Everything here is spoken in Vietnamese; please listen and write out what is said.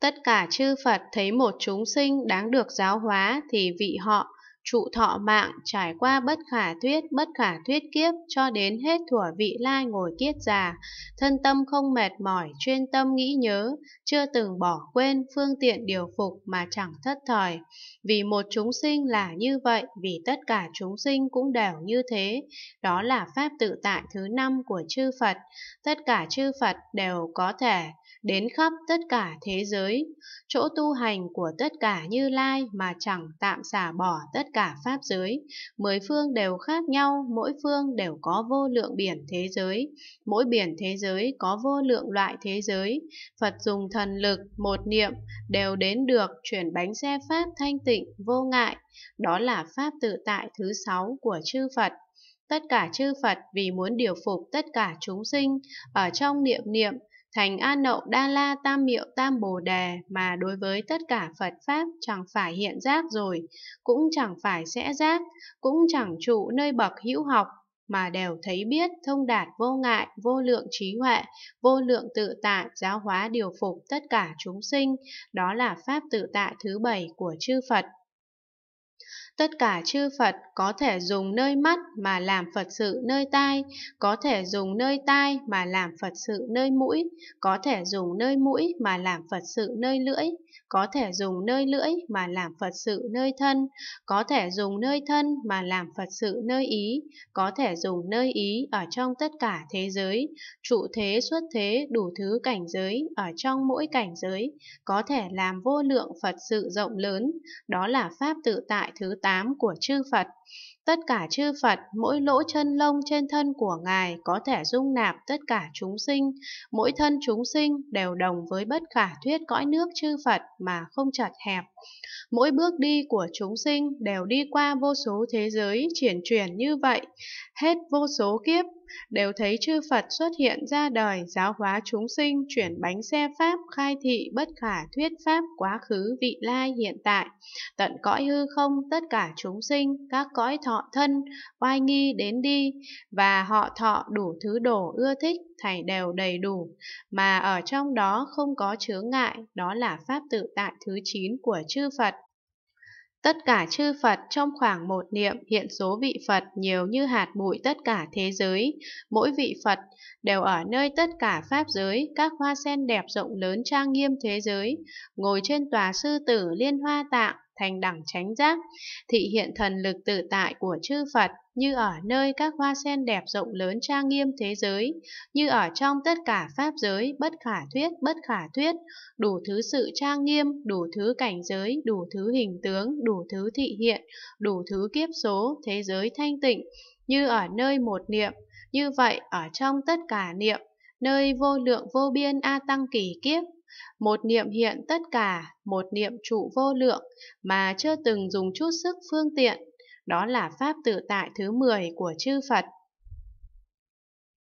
Tất cả chư Phật thấy một chúng sinh đáng được giáo hóa thì vị họ trụ thọ mạng trải qua bất khả thuyết bất khả thuyết kiếp cho đến hết thủa vị lai ngồi kiết già thân tâm không mệt mỏi chuyên tâm nghĩ nhớ chưa từng bỏ quên phương tiện điều phục mà chẳng thất thời vì một chúng sinh là như vậy vì tất cả chúng sinh cũng đều như thế đó là pháp tự tại thứ năm của chư phật tất cả chư phật đều có thể đến khắp tất cả thế giới chỗ tu hành của tất cả như lai mà chẳng tạm xả bỏ tất cả pháp giới, mười phương đều khác nhau, mỗi phương đều có vô lượng biển thế giới, mỗi biển thế giới có vô lượng loại thế giới. Phật dùng thần lực, một niệm đều đến được chuyển bánh xe pháp thanh tịnh vô ngại, đó là pháp tự tại thứ sáu của chư Phật tất cả chư Phật vì muốn điều phục tất cả chúng sinh ở trong niệm niệm thành An Nậu Đa La Tam Miệu Tam Bồ Đề mà đối với tất cả Phật Pháp chẳng phải hiện giác rồi, cũng chẳng phải sẽ giác, cũng chẳng trụ nơi bậc hữu học, mà đều thấy biết, thông đạt vô ngại, vô lượng trí huệ, vô lượng tự tại, giáo hóa điều phục tất cả chúng sinh, đó là Pháp tự tại thứ bảy của chư Phật. Tất cả chư Phật có thể dùng nơi mắt mà làm Phật sự nơi tai, có thể dùng nơi tai mà làm Phật sự nơi mũi, có thể dùng nơi mũi mà làm Phật sự nơi lưỡi, có thể dùng nơi lưỡi mà làm Phật sự nơi thân, có thể dùng nơi thân mà làm Phật sự nơi ý, có thể dùng nơi ý ở trong tất cả thế giới, trụ thế xuất thế đủ thứ cảnh giới ở trong mỗi cảnh giới, có thể làm vô lượng Phật sự rộng lớn, đó là Pháp tự tại thứ 8 8 của chư Phật. Tất cả chư Phật, mỗi lỗ chân lông trên thân của Ngài có thể dung nạp tất cả chúng sinh, mỗi thân chúng sinh đều đồng với bất khả thuyết cõi nước chư Phật mà không chật hẹp. Mỗi bước đi của chúng sinh đều đi qua vô số thế giới chuyển chuyển như vậy, hết vô số kiếp đều thấy chư Phật xuất hiện ra đời giáo hóa chúng sinh chuyển bánh xe Pháp khai thị bất khả thuyết Pháp quá khứ vị lai hiện tại, tận cõi hư không tất cả chúng sinh, các cõi thọ thân, oai nghi đến đi, và họ thọ đủ thứ đồ ưa thích, thảy đều đầy đủ, mà ở trong đó không có chướng ngại, đó là Pháp tự tại thứ 9 của chư Phật. Tất cả chư Phật trong khoảng một niệm hiện số vị Phật nhiều như hạt bụi tất cả thế giới. Mỗi vị Phật đều ở nơi tất cả Pháp giới, các hoa sen đẹp rộng lớn trang nghiêm thế giới, ngồi trên tòa sư tử liên hoa tạng, thành đẳng chánh giác, thị hiện thần lực tự tại của chư Phật như ở nơi các hoa sen đẹp rộng lớn trang nghiêm thế giới, như ở trong tất cả pháp giới, bất khả thuyết, bất khả thuyết, đủ thứ sự trang nghiêm, đủ thứ cảnh giới, đủ thứ hình tướng, đủ thứ thị hiện, đủ thứ kiếp số, thế giới thanh tịnh, như ở nơi một niệm, như vậy ở trong tất cả niệm, nơi vô lượng vô biên A Tăng kỳ kiếp, một niệm hiện tất cả, một niệm trụ vô lượng mà chưa từng dùng chút sức phương tiện, đó là pháp tự tại thứ 10 của chư Phật.